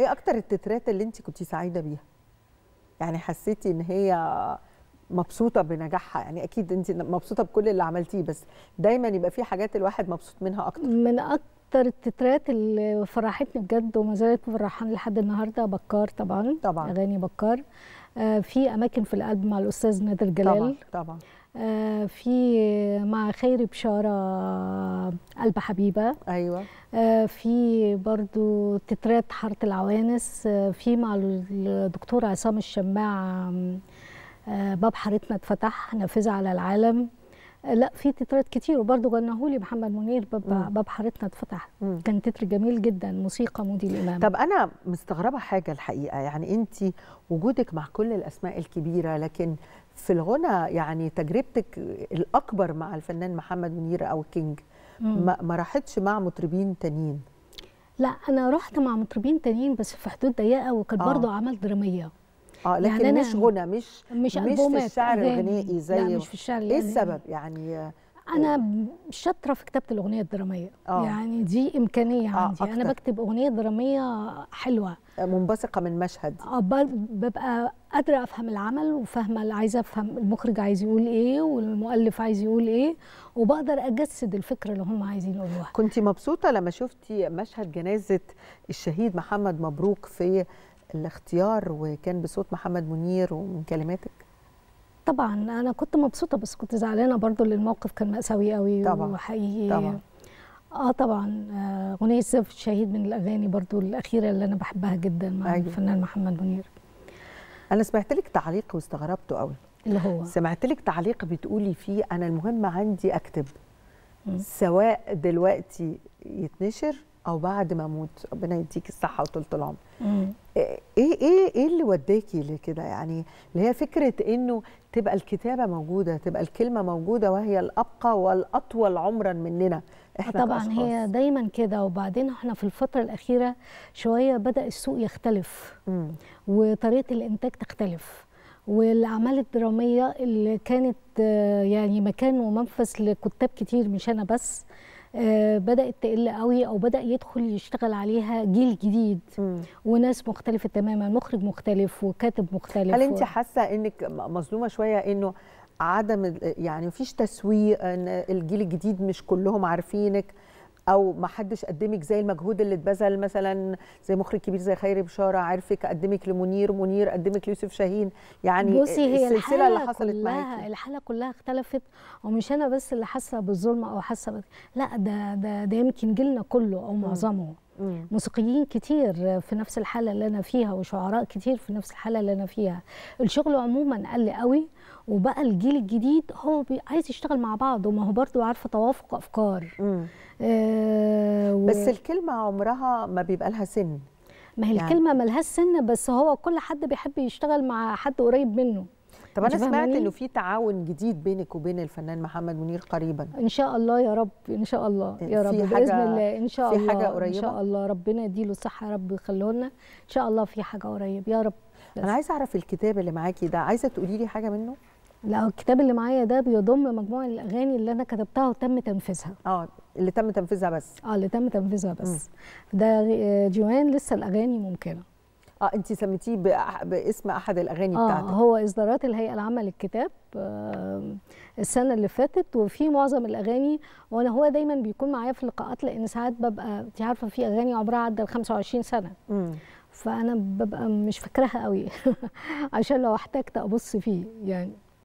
ايه اكتر التترات اللي انت كنتي سعيده بيها يعني حسيتي ان هي مبسوطه بنجاحها يعني اكيد انت مبسوطه بكل اللي عملتيه بس دايما يبقى في حاجات الواحد مبسوط منها اكتر من اكتر التترات اللي فرحتني بجد وما زالت مفرحاني لحد النهارده بكار طبعا طبعا اغاني بكار آه في اماكن في القلب مع الاستاذ نادر جلال طبعا طبعا آه، في مع خير بشارة آه، قلب حبيبة أيوة آه، في برضو تترات حارة العوانس في مع الدكتور عصام الشماع باب حارتنا اتفتح نافذة على العالم لا في تترات كتير وبرضه لي محمد منير باب باب حارتنا اتفتح كان تتر جميل جدا موسيقى مودي الامام طب انا مستغربه حاجه الحقيقه يعني انت وجودك مع كل الاسماء الكبيره لكن في الغنى يعني تجربتك الاكبر مع الفنان محمد منير او كينج ما راحتش مع مطربين تانيين لا انا رحت مع مطربين تانيين بس في حدود ضيقه وكانت آه. برضه اعمال دراميه اه لكن يعني مش غنى مش مش, مش في الشعر الغنائي زي لا مش في الشعر ايه السبب يعني آه، انا شاطره في كتابه الاغنيه الدراميه أوه. يعني دي امكانيه آه، عندي أكتر. انا بكتب اغنيه دراميه حلوه آه، منبثقه من مشهد اه ببقى قادره افهم العمل وفاهمه عايزه افهم المخرج عايز يقول ايه والمؤلف عايز يقول ايه وبقدر اجسد الفكره اللي هم عايزين يقولوها كنت مبسوطه لما شفتي مشهد جنازه الشهيد محمد مبروك في الاختيار وكان بصوت محمد منير ومن كلماتك؟ طبعا انا كنت مبسوطه بس كنت زعلانه برضو لان الموقف كان مأساوي قوي طبعا وحقيقي طبعا اه طبعا اغنيه آه سيف الشهيد من الاغاني برضو الاخيره اللي انا بحبها جدا مع أيوه. الفنان محمد منير انا سمعت لك تعليق واستغربته قوي اللي هو سمعت لك تعليق بتقولي فيه انا المهم عندي اكتب م. سواء دلوقتي يتنشر او بعد ما اموت ربنا يديك الصحه وطول العمر إيه،, ايه ايه ايه اللي وداكي لكده يعني اللي هي فكره انه تبقى الكتابه موجوده تبقى الكلمه موجوده وهي الابقى والاطول عمرا مننا احنا طبعا كأشخاص. هي دايما كده وبعدين احنا في الفتره الاخيره شويه بدا السوق يختلف مم. وطريقه الانتاج تختلف والاعمال الدراميه اللي كانت آه، يعني مكان ومنفذ لكتاب كتير مش انا بس آه، بدات تقل قوي او بدا يدخل يشتغل عليها جيل جديد وناس مختلفه تماما مخرج مختلف وكاتب مختلف هل انت حاسه انك مظلومه شويه انه عدم يعني مفيش تسويق ان الجيل الجديد مش كلهم عارفينك او ما حدش قدمك زي المجهود اللي اتبذل مثلا زي مخرج كبير زي خيري بشاره عرفك قدمك لمنير منير قدمك ليوسف شاهين يعني بصي هي السلسله اللي حصلت معاكي الحاله كلها اختلفت ومش انا بس اللي حاسه بالظلم او حاسه لا ده ده ده يمكن جيلنا كله او معظمه موسيقيين كتير في نفس الحاله اللي انا فيها وشعراء كتير في نفس الحاله اللي انا فيها الشغل عموما قل قوي وبقى الجيل الجديد هو عايز يشتغل مع بعض وما هو برضه عارفه توافق افكار آه و... بس الكلمه عمرها ما بيبقى لها سن ما هي يعني. الكلمه ملهاش سن بس هو كل حد بيحب يشتغل مع حد قريب منه طب انا سمعت انه في تعاون جديد بينك وبين الفنان محمد منير قريبا ان شاء الله يا رب ان شاء الله إيه، يا رب باذن الله ان شاء في الله في حاجه قريبه ان شاء الله ربنا يديله الصحه يا رب ويخليه لنا ان شاء الله في حاجه قريب يا رب بس. انا عايزه اعرف الكتاب اللي معاكي ده عايزه تقولي لي حاجه منه لا الكتاب اللي معايا ده بيضم مجموعه الاغاني اللي انا كتبتها وتم تنفيذها اه اللي تم تنفيذها بس اه اللي تم تنفيذها بس م. ده آه، جوان لسه الاغاني ممكنه اه انت سميتيه باسم احد الاغاني آه بتاعتك هو اصدارات الهيئه العامه للكتاب آه السنه اللي فاتت وفي معظم الاغاني وانا هو دايما بيكون معايا في اللقاءات لان ساعات ببقى انت عارفه في اغاني عمرها عدى ال 25 سنه م. فانا ببقى مش فاكراها قوي عشان لو احتجت ابص فيه يعني